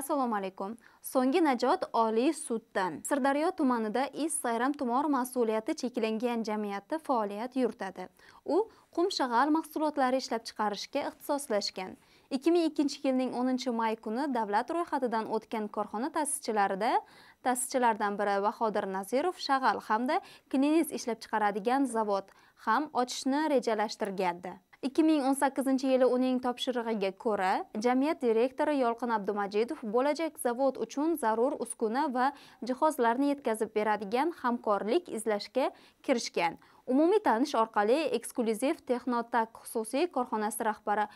assalomu alaykum so'nggi najot oliy suddan sirdaryo tumanida is sayram tumor mas'uliyati cheklangan jamiyati faoliyat yuritadi u qum shag'al mahsulotlari ishlab chiqarishga ixtisoslashgan 2002 yilning 10 may kuni davlat ro'yxatidan o'tgan korxona ta'sischilarida ta'sischilardan biri bahodir nazirov shag'al hamda klinis ishlab chiqaradigan zavod ham ochishni rejalashtirgandi 2018 yili uning topshirig'iga ko'ra jamiyat direktori Yolqin Abdumajidov bo'lajak zavod uchun zarur uskuna va jihozlarni yetkazib beradigan hamkorlik izlashga kirishgan. Umumiy tanish orqali eksklyuziv Texnotak xususiy korxonasi rahbari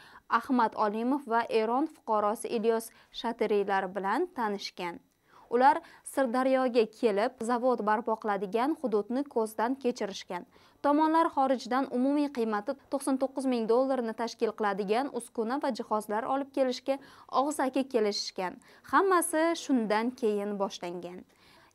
Ahmad Olimov va Eron fuqarosi Ilyos shatiriylar bilan tanishgan. ular sirdaryoga kelib zavod barpo qiladigan hududni ko'zdan kechirishgan tomonlar xorijdan umumiy qiymati 99 ming dollarni tashkil qiladigan uskuna va jihozlar olib kelishga og'zaki kelishishgan hammasi shundan keyin boshlangan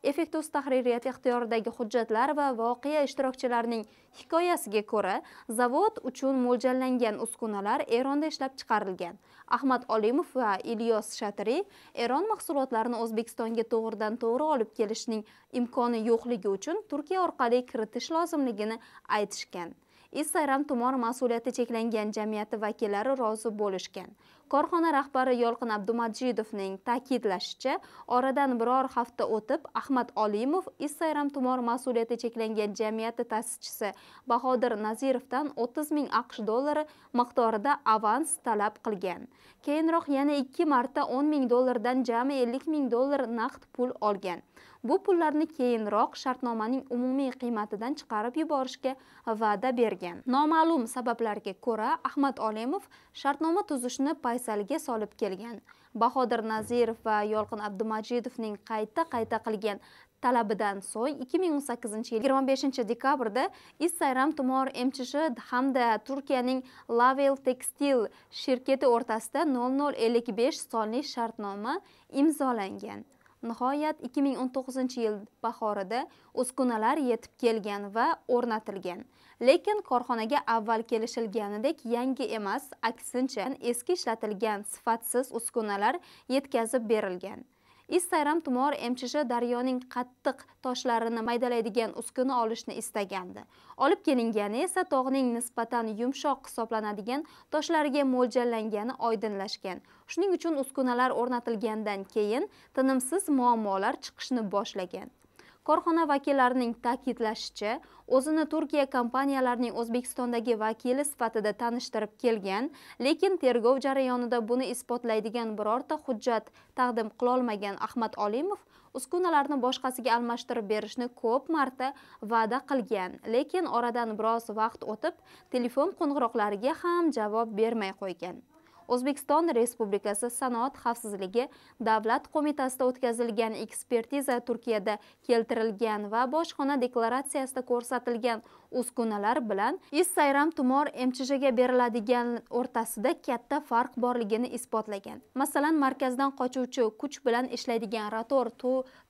effektus tahririyat ixtiyoridagi hujjatlar va voqea ishtirokchilarining hikoyasiga ko'ra zavod uchun mo'ljallangan uskunalar eronda ishlab chiqarilgan ahmad olimov va ilyos Shatri eron mahsulotlarini o'zbekistonga to'g'ridan to'g'ri olib kelishning imkoni yo'qligi uchun turkiya orqali kiritish lozimligini aytishgan is tumor mas'uliyati cheklangan jamiyati vakillari rozi bo'lishgan korxona rahbari Yolqin Abdumajidovning ta'kidlashicha, oradan biror hafta o'tib Ahmad Olimov Issayram tumor mas'uliyati cheklangan jamiyati ta'sischisi Bahodir Nazirovdan 30 ming AQSh dollari miqdorida avans talab qilgan. Keyinroq yana 2 marta 10 ming dollardan jami 50 ming dollar naqd pul olgan. Bu pullarni keyinroq shartnomaning umumiy qiymatidan chiqarib yuborishga va'da bergan. Noma'lum sabablarga ko'ra Ahmad Olimov shartnoma tuzishni payt paysalga solib kelgan bahodir nazirov va yolqin abdumajidovning qayta qayta qilgan talabidan so'ng 2018 yil 25 dekabrda Issayram tumor MChSh hamda Turkiyaning Lavel Textile shirkati o'rtasida 0055 sonli shartnoma imzolangan. Nihoyat 2019 yil bahorida uskunalar yetib kelgan va o'rnatilgan. lekin korxonaga avval kelishilganidek yangi emas aksincha eski ishlatilgan sifatsiz uskunalar yetkazib berilgan Isayram tumor mchj daryoning qattiq toshlarini maydalaydigan uskuna olishni istagandi olib kelingani esa tog'ning nisbatan yumshoq hisoblanadigan toshlariga mo'ljallangani oydinlashgan shuning uchun uskunalar o'rnatilgandan keyin tinimsiz muammolar chiqishni boshlagan korxona vakillarining ta'kidlashicha o'zini turkiya kompaniyalarining o'zbekistondagi vakili sifatida tanishtirib kelgan lekin tergov jarayonida buni isbotlaydigan birorta hujjat taqdim qila olmagan ahmad olimov uskunalarni boshqasiga almashtirib berishni ko'p marta va'da qilgan lekin oradan biroz vaqt o'tib telefon qo'ng'iroqlariga ham javob bermay qo'ygan o'zbekiston respublikasi sanoat xavfsizligi davlat qo'mitasida o'tkazilgan ekspertiza turkiyada keltirilgan va bojxona deklaratsiyasida ko'rsatilgan uskunalar bilan issayram tumor mchjga beriladigan o'rtasida katta farq borligini isbotlagan masalan markazdan qochuvchi kuch bilan ishlaydigan rotor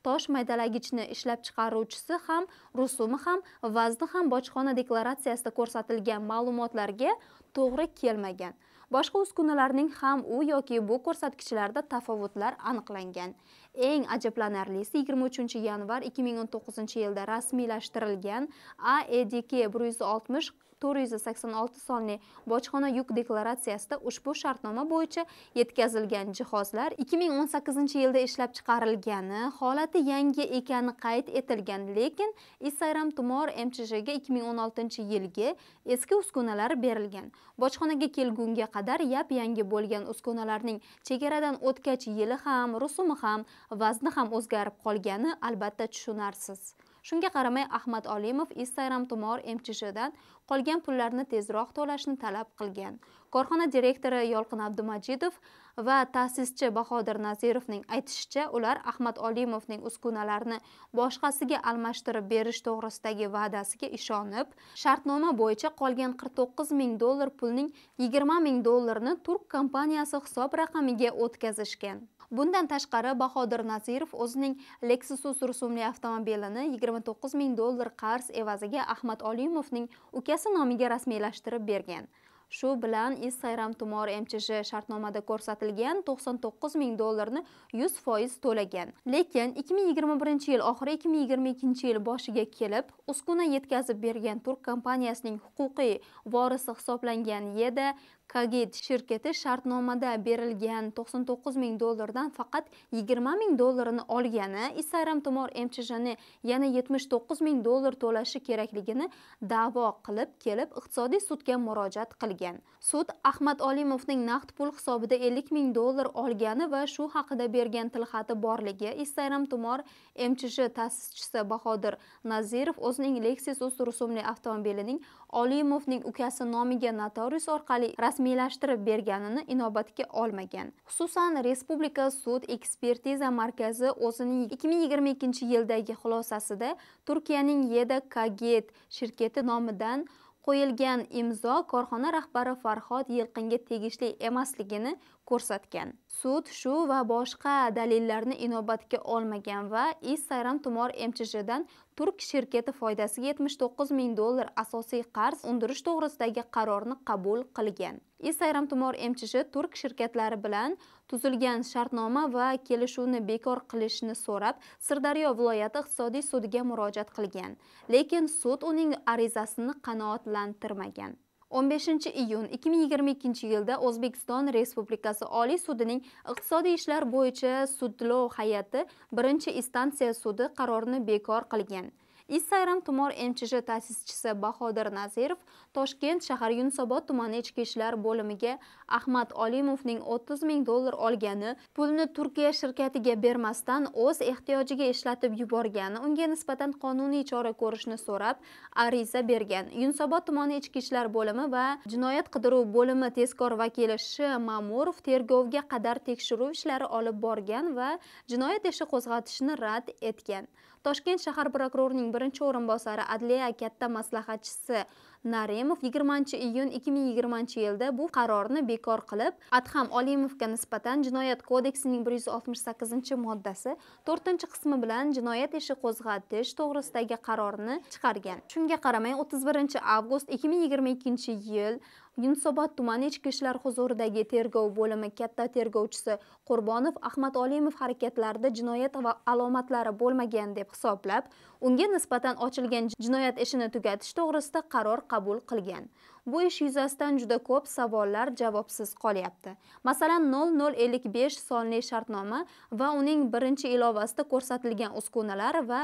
tosh maydalagichni ishlab chiqaruvchisi ham rusumi ham vazni ham bojxona deklaratsiyasida ko'rsatilgan ma'lumotlarga to'g'ri kelmagan boshqa uskunalarning ham u yoki bu ko'rsatkichlarda tafovutlar aniqlangan eng ajablanarlisi 23 yanvar 2019 yilda rasmiylashtirilgan AEDK 160 486 sonli bojxona yuk deklaratsiyasida ushbu shartnoma bo'yicha yetkazilgan jihozlar 2018 yilda ishlab chiqarilgani, holati yangi ekani qayd etilgan, lekin Isayram tumor MChJga 2016 yilgi eski uskunalar berilgan. Bojxonaga kelgunga qadar yap yangi bo'lgan uskunalarning chegaradan o'tgach yili ham, rusumi ham vazni ham o'zgarib qolgani albatta tushunarsiz shunga qaramay ahmad olimov instagram tumor mchshdan qolgan pullarni tezroq to'lashni talab qilgan korxona direktori yolqin abdumajidov va ta'sischi Bahodir Nazirovning aytishicha, ular Ahmad Olimovning uskunalarini boshqasiga almashtirib berish to'g'risidagi va'dasiga ishonib, shartnoma bo'yicha qolgan 49 ming dollar pulning 20 ming dollarini turk kompaniyasi hisob raqamiga o'tkazishgan. Bundan tashqari Bahodir Nazirov o'zining Lexus rusumli avtomobilini 29 ming dollar qarz evaziga Ahmad Olimovning ukasi nomiga rasmiylashtirib bergan. Shu bilan Is-Sayram tumor MChJ shartnomada ko'rsatilgan 99 ming dollarni 100% to'lagan. Lekin 2021-yil oxiri 2022-yil boshiga kelib, uskuna yetkazib bergan turk kompaniyasining huquqiy vorisi hisoblangan Yeda Kagit shirkati shartnomada berilgan 99 ming dollardan faqat 20 ming dollarini olgani, Isaram tumor MChJni yana 79 ming dollar to'lashi kerakligini da'vo qilib kelib, iqtisodiy sudga murojaat qilgan. Sud Ahmad Olimovning naqd pul hisobida 50 ming dollar olgani va shu haqida bergan tilxati borligi Isaram tumor MChJ ta'sischisi Bahodir Nazirov o'zining Lexus rusumli avtomobilining Olimovning ukasi nomiga notarius orqali rasmiylashtirib berganini inobatga olmagan xususan respublika sud ekspertiza markazi o'zining 2022 yildagi xulosasida turkiyaning yeda kaget shirkati nomidan qo'yilgan imzo korxona rahbari farhod yilqinga tegishli emasligini ko'rsatgan sud shu va boshqa dalillarni inobatga olmagan va is sayram tumor mchjdan turk shirkati foydasiga 79 ming dollar asosiy qarz undirish to'g'risidagi qarorni qabul qilgan is sayram tumor mchj turk shirkatlari bilan tuzilgan shartnoma va kelishuvni bekor qilishni so'rab sirdaryo viloyati iqtisodiy sudiga murojaat qilgan lekin sud uning arizasini qanoatlantirmagan 15 iyun 2022 yilda O'zbekiston Respublikasi Oliy sudining iqtisodiy ishlar bo'yicha sudlov hay'ati birinchi instansiya sudi qarorini bekor qilgan. instagram tumor MChJ ta'sischisi Bahodir Nazirov Toshkent shahar Yunusobod tumani ichki ishlar bo'limiga Ahmad Olimovning 30 ming dollar olgani, pulni Turkiya shirkatiga bermasdan o'z ehtiyojiga ishlatib yuborgani unga nisbatan qonuniy chora ko'rishni so'rab ariza bergan. Yunusobod tumani ichki ishlar bo'limi va jinoyat qidiruv bo'limi tezkor vakili Sh. Mamurov tergovga qadar tekshiruv ishlari olib borgan va jinoyat ishi qo'zg'atishni rad etgan. toshkent shahar prokurorining birinchi o'rinbosari adliya katta maslahatchisi Naremov 20-iyun 2020-yilda bu qarorni bekor qilib, Adham Olimovga nisbatan Jinoyat kodeksining 168-moddasi 4-qismi bilan jinoyat ishi qo'zg'atish to'g'risidagi qarorni chiqargan. Shunga qaramay 31-avgust 2022-yil Yunusobod tumani ichki ishlar huzuridagi tergov bo'limi katta tergovchisi Qurbonov Ahmad Olimov harakatlarida jinoyat va alomatlari bo'lmagan deb hisoblab, unga nisbatan ochilgan jinoyat ishini tugatish to'g'risida qaror qabul qilgan Bu ish yuzasidan juda ko'p savollar javobsiz qolyapti. Masalan, 0055 sonli shartnoma va uning birinchi ilovasida ko'rsatilgan uskunalar va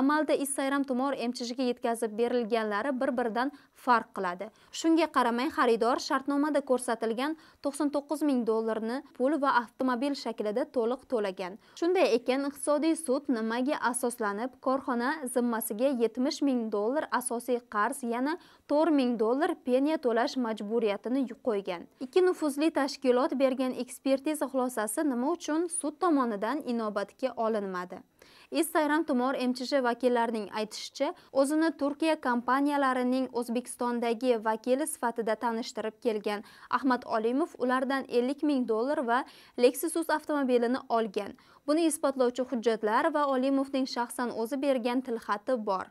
amalda Isayram tumor emchigiga yetkazib berilganlari bir-biridan farq qiladi. Shunga qaramay, xaridor shartnomada ko'rsatilgan 99 ming dollarni pul va avtomobil shaklida to'liq to'lagan. Shunday ekan, iqtisodiy sud nimaga asoslanib korxona zimmasiga 70 ming dollar asosiy qarz yana 4 ming dollar stipendiya to'lash majburiyatini qo'ygan ikki nufuzli tashkilot bergan ekspertiza xulosasi nima uchun sud tomonidan inobatga olinmadi Istayram tumor MChJ vakillarining aytishicha, o'zini Turkiya kompaniyalarining O'zbekistondagi vakili sifatida tanishtirib kelgan Ahmad Olimov ulardan 50 ming dollar va Lexus avtomobilini olgan. Buni isbotlovchi hujjatlar va Olimovning shaxsan o'zi bergan tilxati bor.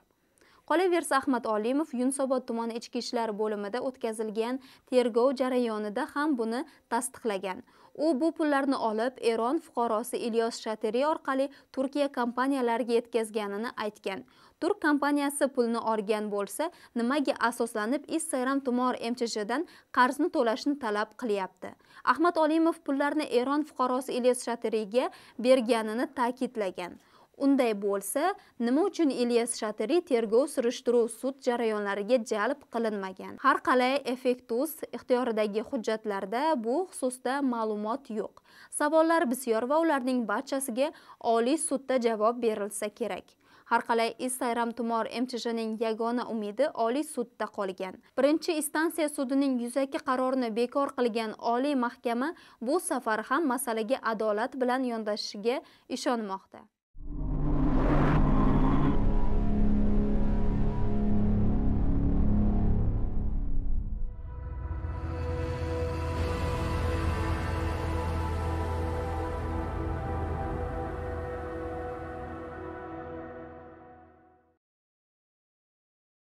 qolaversa ahmad olimov yunusobod tumani ichki ishlar bo'limida o'tkazilgan tergov jarayonida ham buni tasdiqlagan u bu pullarni olib eron fuqarosi ilyos Shatiri orqali turkiya kompaniyalariga yetkazganini aytgan turk kompaniyasi pulni olgan bo'lsa nimaga asoslanib issayram tumor mchjdan qarzni to'lashni talab qilyapti ahmad olimov pullarni eron fuqarosi ilyos Shatiriga berganini ta'kidlagan unday bo'lsa nima uchun ilyas Shatri tergov surishtiruv sud jarayonlariga jalb qilinmagan har qalay effektus ixtiyoridagi hujjatlarda bu xususda ma'lumot yo'q savollar bisyor va ularning barchasiga oliy sudda javob berilsa kerak har qalay Isayram tumor mchjning yagona umidi oliy sudda qolgan birinchi instansiya sudining yuzaki qarorini bekor qilgan oliy mahkama bu safar ham masalaga adolat bilan yondashishiga ishonmoqda